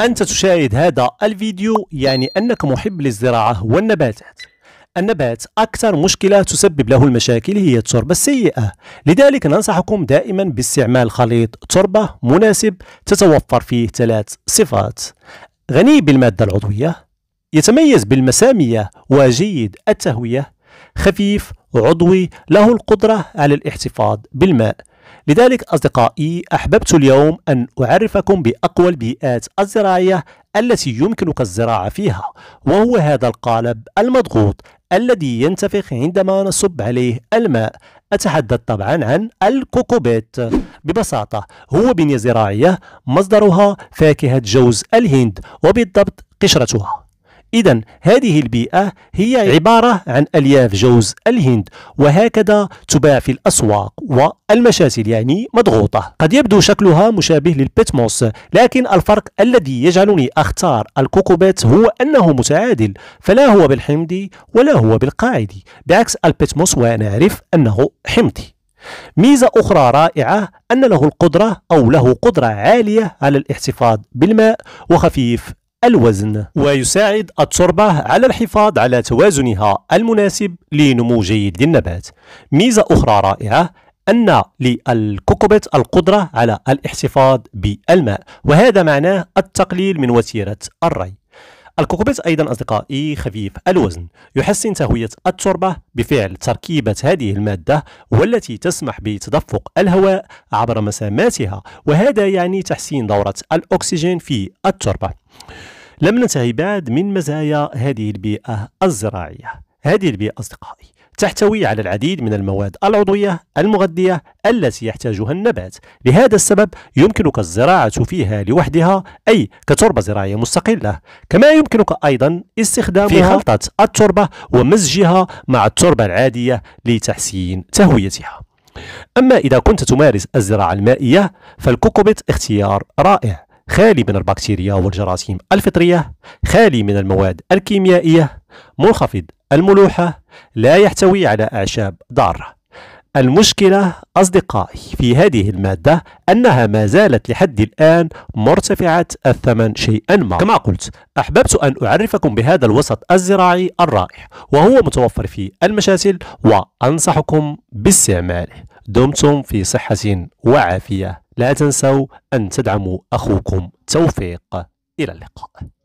أنت تشاهد هذا الفيديو يعني أنك محب للزراعة والنباتات النبات أكثر مشكلة تسبب له المشاكل هي التربة السيئة لذلك ننصحكم دائما باستعمال خليط تربة مناسب تتوفر فيه ثلاث صفات غني بالمادة العضوية يتميز بالمسامية وجيد التهوية خفيف عضوي له القدرة على الاحتفاظ بالماء لذلك أصدقائي أحببت اليوم أن أعرفكم بأقوى البيئات الزراعية التي يمكنك الزراعة فيها وهو هذا القالب المضغوط الذي ينتفخ عندما نصب عليه الماء أتحدث طبعا عن الكوكوبيت ببساطة هو بنية زراعية مصدرها فاكهة جوز الهند وبالضبط قشرتها إذا هذه البيئة هي عبارة عن ألياف جوز الهند وهكذا تباع في الأسواق والمشاتل يعني مضغوطة قد يبدو شكلها مشابه للبيتموس لكن الفرق الذي يجعلني أختار الكوكوبات هو أنه متعادل فلا هو بالحمضي ولا هو بالقاعدي بعكس البيتموس ونعرف أنه حمضي ميزة أخرى رائعة أن له القدرة أو له قدرة عالية على الاحتفاظ بالماء وخفيف الوزن ويساعد التربة على الحفاظ على توازنها المناسب لنمو جيد للنبات ميزة أخرى رائعة أن للكوكوبيت القدرة على الاحتفاظ بالماء وهذا معناه التقليل من وتيرة الري الكوكوبيت أيضا أصدقائي خفيف الوزن يحسن تهوية التربة بفعل تركيبة هذه المادة والتي تسمح بتدفق الهواء عبر مساماتها وهذا يعني تحسين دورة الأكسجين في التربة لم ننتهي بعد من مزايا هذه البيئة الزراعية هذه البيئة أصدقائي تحتوي على العديد من المواد العضوية المغذية التي يحتاجها النبات لهذا السبب يمكنك الزراعة فيها لوحدها أي كتربة زراعية مستقلة كما يمكنك أيضا استخدامها في خلطة التربة ومزجها مع التربة العادية لتحسين تهويتها أما إذا كنت تمارس الزراعة المائية فالكوكوبيت اختيار رائع خالي من البكتيريا والجراثيم الفطرية خالي من المواد الكيميائية منخفض الملوحة لا يحتوي على أعشاب ضارة المشكلة أصدقائي في هذه المادة أنها ما زالت لحد الآن مرتفعة الثمن شيئا ما كما قلت أحببت أن أعرفكم بهذا الوسط الزراعي الرائع وهو متوفر في المشاسل وأنصحكم باستعماله دمتم في صحة وعافية لا تنسوا أن تدعموا أخوكم توفيق إلى اللقاء